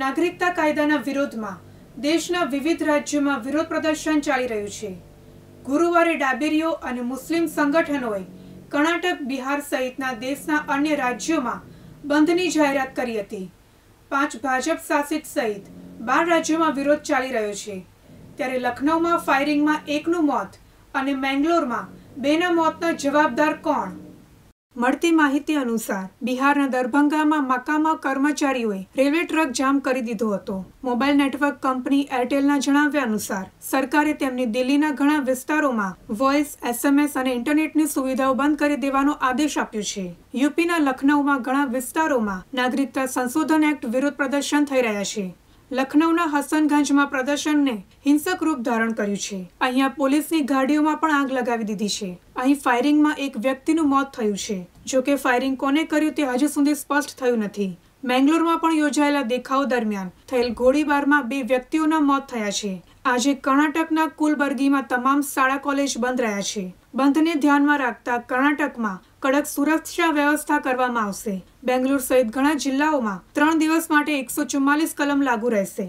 નાગરિકતા કાયદાના વિરોધમાં દેશના વિવિધ રાજ્યોમાં વિરોધ પ્રદર્શન ચાલી રહ્યું છે ગુરુવારે ડાબેરીઓ અને મુસ્લિમ સંગઠનોએ કર્ણાટક બિહાર સહિતના દેશના અન્ય રાજ્યોમાં બંધની જાહેરાત કરી હતી પાંચ ભાજપ શાસિત સહિત બાર રાજ્યોમાં વિરોધ ચાલી રહ્યો છે ત્યારે લખનૌમાં ફાયરિંગમાં એકનું મોત અને મેંગ્લોરમાં બેના મોતના જવાબદાર કોણ મળતી માહિતી અનુસાર બિહારના દરભંગામાં મકામાં કર્મચારીઓએ રેલવે ટ્રક જામ કરી દીધો હતો મોબાઈલ નેટવર્ક કંપની એરટેલના જણાવ્યા અનુસાર સરકારે તેમની દિલ્હીના ઘણા વિસ્તારોમાં વોઇસ એસએમએસ અને ઇન્ટરનેટની સુવિધાઓ બંધ કરી દેવાનો આદેશ આપ્યો છે યુપીના લખનૌમાં ઘણા વિસ્તારોમાં નાગરિકતા સંશોધન એક્ટ વિરોધ પ્રદર્શન થઈ રહ્યા છે લખનૌના હસનગંજમાં પ્રદર્શનને હિંસક રૂપ ધારણ કર્યું છે અહીંયા પોલીસની ગાડીઓમાં પણ આગ લગાવી દીધી છે અહીં ફાયરિંગમાં એક વ્યક્તિનું મોત થયું છે જો કે ફાયરિંગ કોને કર્યું તે હજુ સુધી સ્પષ્ટ થયું નથી મેંગ્લોરમાં પણ યોજાયેલા દેખાવ દરમિયાન થયેલ ગોળીબારમાં બે વ્યક્તિઓના મોત થયા છે આજે કર્ણાટકના કુલબર્ગીમાં તમામ શાળા કોલેજ બંધ રહ્યા છે બંધને ધ્યાનમાં રાખતા કર્ણાટકમાં કડક સુરક્ષા વ્યવસ્થા કરવામાં આવશે બેંગ્લુર સહિત ઘણા જિલ્લાઓમાં ત્રણ દિવસ માટે એકસો ચુમ્માલીસ કલમ લાગુ રહેશે